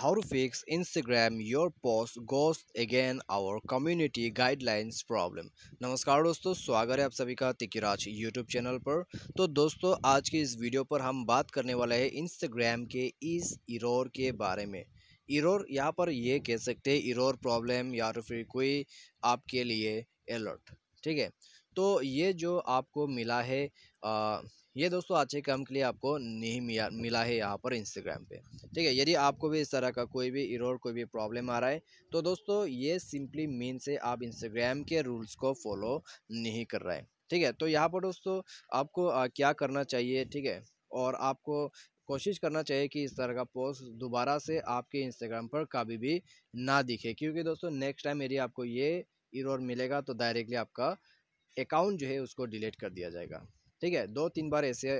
how to fix Instagram your post goes again our community guidelines problem नमस्कार दोस्तों स्वागत है आप सभी का तिकिराज यूट्यूब चैनल पर तो दोस्तों आज की इस वीडियो पर हम बात करने वाले हैं Instagram के इस इरोर के बारे में इरोर यहाँ पर ये कह सकते हैं इरोर प्रॉब्लम या तो फिर कोई आपके लिए अलर्ट ठीक है तो ये जो आपको मिला है ये दोस्तों अच्छे काम के लिए आपको नहीं मिला है यहाँ पर इंस्टाग्राम पे ठीक है यदि आपको भी इस तरह का कोई भी इरोर कोई भी प्रॉब्लम आ रहा है तो दोस्तों ये सिंपली मीन से आप इंस्टाग्राम के रूल्स को फॉलो नहीं कर रहे हैं ठीक है तो यहाँ पर दोस्तों आपको आ, क्या करना चाहिए ठीक है और आपको कोशिश करना चाहिए कि इस तरह का पोस्ट दोबारा से आपके इंस्टाग्राम पर कभी भी ना दिखे क्योंकि दोस्तों नेक्स्ट टाइम यदि आपको ये इरोर मिलेगा तो डायरेक्टली आपका अकाउंट जो है उसको डिलीट कर दिया जाएगा ठीक है दो तीन बार ऐसे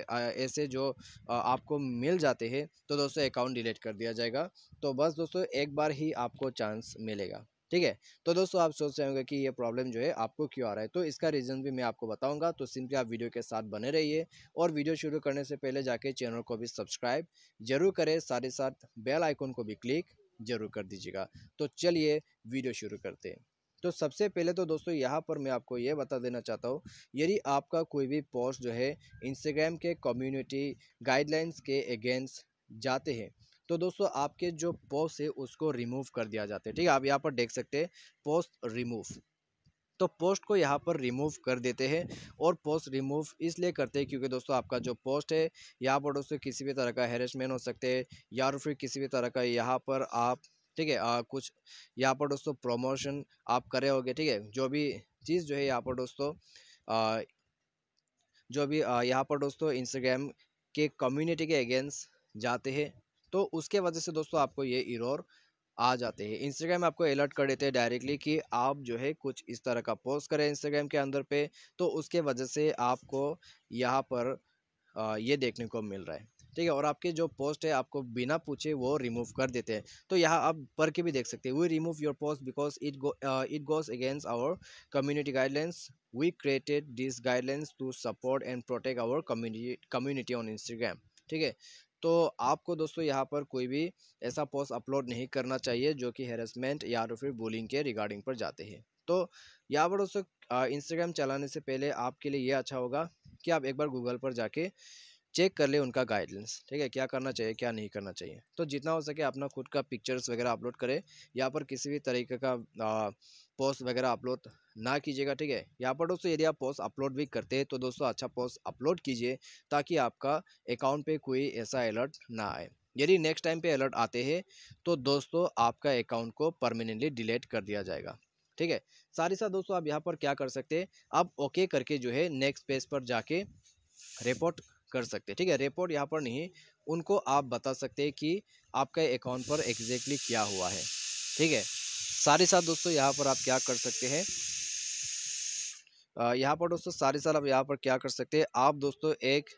ऐसे जो आपको मिल जाते हैं तो दोस्तों अकाउंट डिलीट कर दिया जाएगा तो बस दोस्तों एक बार ही आपको चांस मिलेगा ठीक है तो दोस्तों आप सोच रहे होंगे कि ये प्रॉब्लम जो है आपको क्यों आ रहा है तो इसका रीज़न भी मैं आपको बताऊंगा तो सिंपली आप वीडियो के साथ बने रहिए और वीडियो शुरू करने से पहले जाके चैनल को भी सब्सक्राइब जरूर करें साथ ही साथ बेल आइकन को भी क्लिक जरूर कर दीजिएगा तो चलिए वीडियो शुरू करते हैं तो सबसे पहले तो दोस्तों यहाँ पर मैं आपको ये बता देना चाहता हूँ यदि आपका कोई भी पोस्ट जो है इंस्टाग्राम के कम्युनिटी गाइडलाइंस के अगेंस्ट जाते हैं तो दोस्तों आपके जो पोस्ट है उसको रिमूव कर दिया जाता है ठीक है आप यहाँ पर देख सकते हैं पोस्ट रिमूव तो पोस्ट को यहाँ पर रिमूव कर देते हैं और पोस्ट रिमूव इसलिए करते हैं क्योंकि दोस्तों आपका जो पोस्ट है यहाँ पर दोस्तों किसी भी तरह का हेरसमेंट हो सकते हैं या फिर किसी भी तरह का यहाँ पर आप ठीक है कुछ यहाँ पर दोस्तों प्रमोशन आप करे होगे ठीक है जो भी चीज़ जो है यहाँ पर दोस्तों आ, जो भी यहाँ पर दोस्तों इंस्टाग्राम के कम्युनिटी के अगेंस्ट जाते हैं तो उसके वजह से दोस्तों आपको ये इरोर आ जाते हैं इंस्टाग्राम आपको अलर्ट कर देते हैं डायरेक्टली कि आप जो है कुछ इस तरह का पोस्ट करें इंस्टाग्राम के अंदर पे तो उसके वजह से आपको यहाँ पर ये देखने को मिल रहा है ठीक है और आपके जो पोस्ट है आपको बिना पूछे वो रिमूव कर देते हैं तो यहाँ आप पढ़ के भी देख सकते हैं we remove your post because it it goes against our community guidelines we created this guidelines to support and protect our community community on Instagram ठीक है तो आपको दोस्तों यहाँ पर कोई भी ऐसा पोस्ट अपलोड नहीं करना चाहिए जो कि हेरसमेंट या तो फिर बुलिंग के रिगार्डिंग पर जाते हैं तो यहाँ पर दोस्तों इंस्टाग्राम uh, चलाने से पहले आपके लिए ये अच्छा होगा कि आप एक बार गूगल पर जाके चेक कर ले उनका गाइडलाइंस ठीक है क्या करना चाहिए क्या नहीं करना चाहिए तो जितना हो सके अपना खुद का पिक्चर्स वगैरह अपलोड करें यहाँ पर किसी भी तरीके का पोस्ट वगैरह अपलोड ना कीजिएगा ठीक है यहाँ पर दोस्तों यदि आप पोस्ट अपलोड भी करते हैं तो दोस्तों अच्छा पोस्ट अपलोड कीजिए ताकि आपका अकाउंट पे कोई ऐसा अलर्ट ना आए यदि नेक्स्ट टाइम पे अलर्ट आते हैं तो दोस्तों आपका अकाउंट को परमानेंटली डिलीट कर दिया जाएगा ठीक है सारी साथ दोस्तों आप यहाँ पर क्या कर सकते हैं आप ओके करके जो है नेक्स्ट पेज पर जाके रिपोर्ट कर सकते हैं ठीक है रिपोर्ट यहाँ पर नहीं उनको आप बता सकते हैं कि आपका अकाउंट पर एग्जैक्टली क्या हुआ है ठीक है सारे साथ दोस्तों यहाँ पर आप क्या कर सकते हैं यहाँ पर दोस्तों सारे साल आप यहाँ पर क्या कर सकते हैं आप दोस्तों एक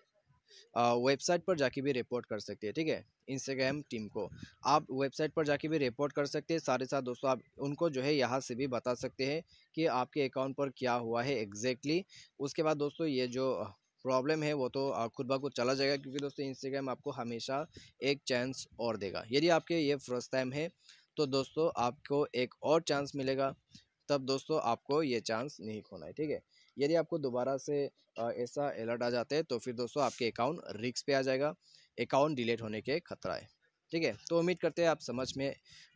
वेबसाइट पर जाके भी रिपोर्ट कर सकते हैं ठीक है इंस्टाग्राम टीम को आप वेबसाइट पर जाके भी रिपोर्ट कर सकते हैं सारे साथ दोस्तों आप उनको जो है यहाँ से भी बता सकते हैं कि आपके अकाउंट पर क्या हुआ है एग्जैक्टली exactly. उसके बाद दोस्तों ये जो प्रॉब्लम है वो तो खुद ब खुद चला जाएगा क्योंकि दोस्तों इंस्टाग्राम आपको हमेशा एक चांस और देगा यदि आपके ये फर्स्ट टाइम है तो दोस्तों आपको एक और चांस मिलेगा तब दोस्तों आपको ये चांस नहीं खोना है ठीक है यदि आपको दोबारा से ऐसा अलर्ट आ जाता है तो फिर दोस्तों आपके अकाउंट रिक्स पे आ जाएगा अकाउंट डिलीट होने के खतरा है ठीक है तो उम्मीद करते हैं आप समझ में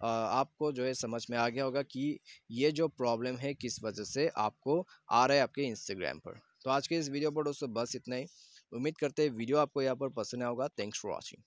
आ, आपको जो है समझ में आ गया होगा कि ये जो प्रॉब्लम है किस वजह से आपको आ रहा है आपके इंस्टाग्राम पर तो आज के इस वीडियो पर दोस्तों बस इतना ही उम्मीद करते हैं वीडियो आपको यहाँ पर पसंद आया होगा थैंक्स फॉर वॉचिंग